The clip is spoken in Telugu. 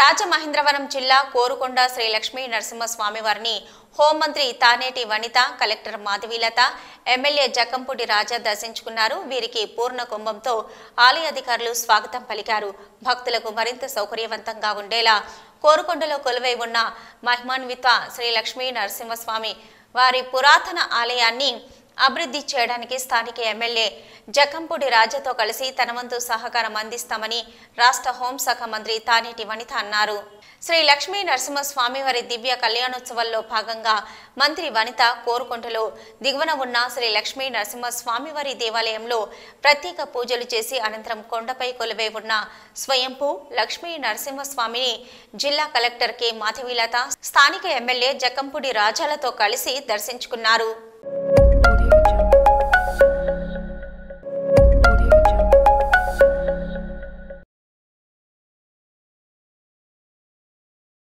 రాజమహేంద్రవరం జిల్లా కోరుకొండ శ్రీ లక్ష్మీ నరసింహస్వామి వారిని హోంమంత్రి తానేటి వనిత కలెక్టర్ మాధవీలత ఎమ్మెల్యే జకంపూటి రాజా దర్శించుకున్నారు వీరికి పూర్ణ కుంభంతో ఆలయ అధికారులు స్వాగతం పలికారు భక్తులకు మరింత సౌకర్యవంతంగా ఉండేలా కోరుకొండలో కొలువై ఉన్న మహిమాన్విత శ్రీ లక్ష్మీ నరసింహస్వామి వారి పురాతన ఆలయాన్ని అభివృద్ధి చేయడానికి స్థానిక ఎమ్మెల్యే జకంపూడి రాజాతో కలిసి తన వంతు సహకారం అందిస్తామని రాష్ట్ర హోంశాఖ మంత్రి తానేటి వనిత అన్నారు శ్రీ లక్ష్మీ నరసింహస్వామివారి దివ్య కళ్యాణోత్సవాల్లో భాగంగా మంత్రి వనిత కోరుకుంటలో దిగువన ఉన్న శ్రీ లక్ష్మీ నరసింహస్వామివారి దేవాలయంలో ప్రత్యేక పూజలు చేసి అనంతరం కొండపై కొలువై ఉన్న స్వయంపు లక్ష్మీ నరసింహస్వామిని జిల్లా కలెక్టర్ కె మాధవీలత స్థానిక ఎమ్మెల్యే జకంపూడి రాజాలతో కలిసి దర్శించుకున్నారు